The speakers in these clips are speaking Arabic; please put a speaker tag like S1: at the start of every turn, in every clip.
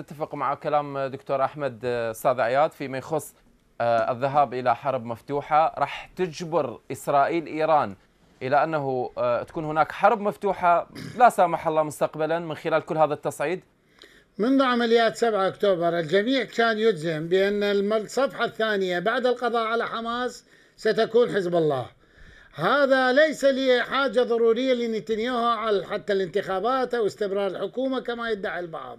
S1: اتفق مع كلام دكتور احمد آه، استاذ عياد فيما يخص آه، الذهاب الى حرب مفتوحه راح تجبر اسرائيل ايران الى انه آه، تكون هناك حرب مفتوحه لا سامح الله مستقبلا من خلال كل هذا التصعيد
S2: منذ عمليات 7 اكتوبر الجميع كان يجزم بان الصفحه الثانيه بعد القضاء على حماس ستكون حزب الله هذا ليس لي حاجة ضرورية لنتنياهو حتى الانتخابات أو استمرار الحكومة كما يدعي البعض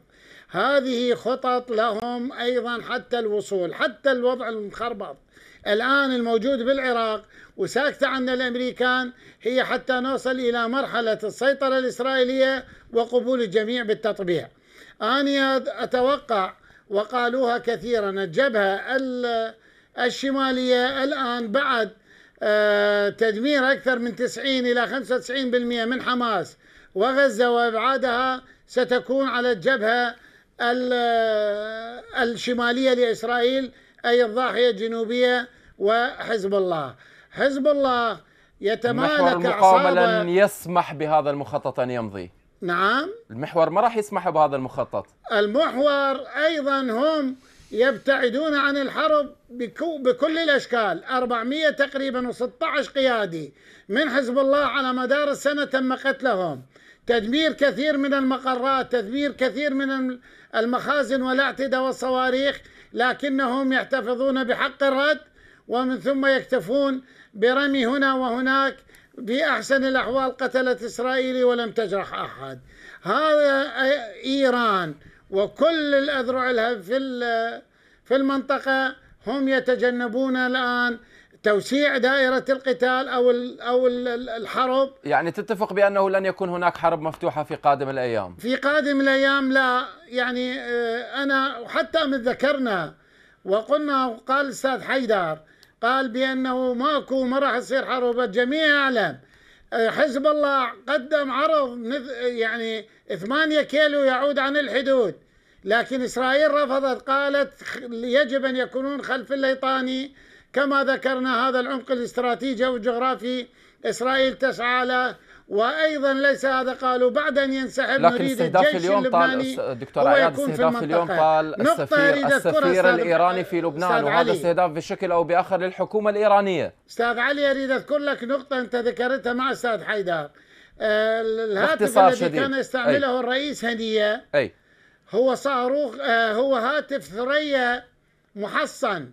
S2: هذه خطط لهم أيضا حتى الوصول حتى الوضع المخربط الآن الموجود بالعراق وساكتة عن الأمريكان هي حتى نوصل إلى مرحلة السيطرة الإسرائيلية وقبول الجميع بالتطبيع أنا أتوقع وقالوها كثيرا الجبهة الشمالية الآن بعد آه، تدمير أكثر من 90 إلى 95% من حماس وغزة وإبعادها ستكون على الجبهة آه، الشمالية لإسرائيل أي الضاحية الجنوبية وحزب الله حزب الله يتمالك محور لن
S1: يسمح بهذا المخطط أن يمضي نعم المحور ما راح يسمح بهذا المخطط
S2: المحور أيضا هم يبتعدون عن الحرب بكل الأشكال 400 تقريبا و16 قيادي من حزب الله على مدار السنة تم قتلهم تدمير كثير من المقرات تدمير كثير من المخازن والأعتدة والصواريخ لكنهم يحتفظون بحق الرد ومن ثم يكتفون برمي هنا وهناك في أحسن الأحوال قتلت إسرائيلي ولم تجرح أحد هذا إيران وكل الأذرع في في المنطقة هم يتجنبون الآن توسيع دائرة القتال أو أو الحرب يعني تتفق
S1: بأنه لن يكون هناك حرب مفتوحة في قادم الأيام
S2: في قادم الأيام لا يعني آه، أنا وحتى من ذكرنا وقلنا وقال الأستاذ حيدر قال بأنه ماكو ما راح تصير حرب الجميع يعلم آه، حزب الله قدم عرض يعني 8 كيلو يعود عن الحدود لكن إسرائيل رفضت قالت يجب أن يكونون خلف الليطاني كما ذكرنا هذا العمق الاستراتيجي والجغرافي إسرائيل تسعى له وايضا ليس هذا قالوا بعد ان ينسحب لكن نريد الجيش اليوم طال دكتور عياد استهداف اليوم طال السفير السفير الايراني في لبنان وهذا استهداف
S1: بشكل او باخر للحكومه الايرانيه
S2: استاذ علي اريد اذكر لك نقطه انت ذكرتها مع استاذ حيدر آه، الهاتف الذي شديد. كان يستعمله أي. الرئيس هنيه أي. هو صاروخ آه، هو هاتف ثريا محصن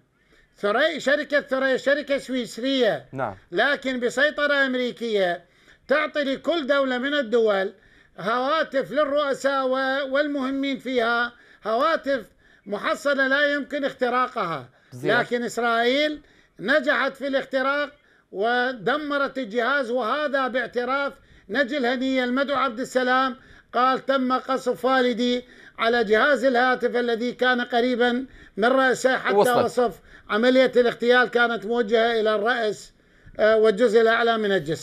S2: ثري شركة ثريا شركة سويسرية نعم لكن بسيطرة أمريكية تعطي لكل دولة من الدول هواتف للرؤساء والمهمين فيها هواتف محصلة لا يمكن اختراقها لكن إسرائيل نجحت في الاختراق ودمرت الجهاز وهذا باعتراف نجل هنية المدعو عبد السلام قال تم قصف والدي على جهاز الهاتف الذي كان قريبا من رأسه حتى وصلت. وصف عملية الاغتيال كانت موجهة إلى الرأس آه، والجزء الأعلى من الجسم